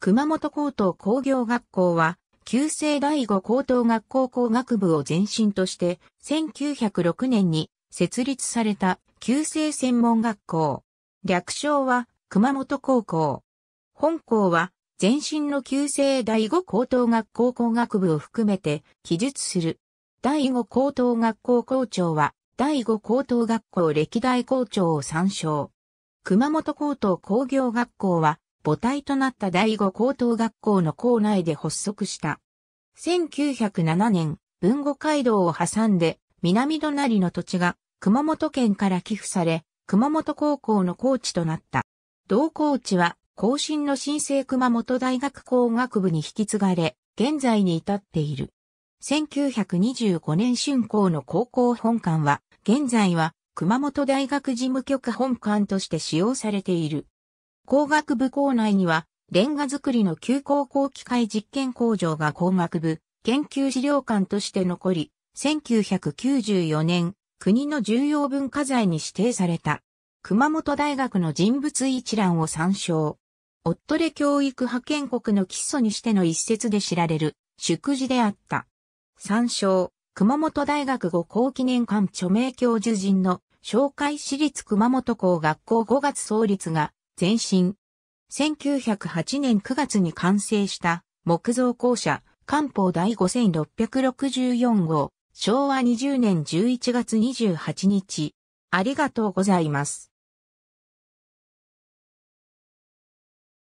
熊本高等工業学校は、旧制第五高等学校工学部を前身として、1906年に設立された旧制専門学校。略称は熊本高校。本校は、前身の旧制第五高等学校工学部を含めて記述する。第五高等学校校長は、第五高等学校歴代校長を参照。熊本高等工業学校は、母体となった第五高等学校の校内で発足した。1907年、文語街道を挟んで、南隣の土地が熊本県から寄付され、熊本高校の校地となった。同校地は、後進の新生熊本大学工学部に引き継がれ、現在に至っている。1925年春校の高校本館は、現在は熊本大学事務局本館として使用されている。工学部校内には、レンガ作りの旧行工機械実験工場が工学部研究資料館として残り、1994年、国の重要文化財に指定された。熊本大学の人物一覧を参照。夫で教育派遣国の基礎にしての一節で知られる、祝辞であった。参照、熊本大学五高記念館著名教授陣の紹介私立熊本校学校5月創立が前身。1908年9月に完成した木造校舎、漢方第5664号、昭和20年11月28日。ありがとうございます。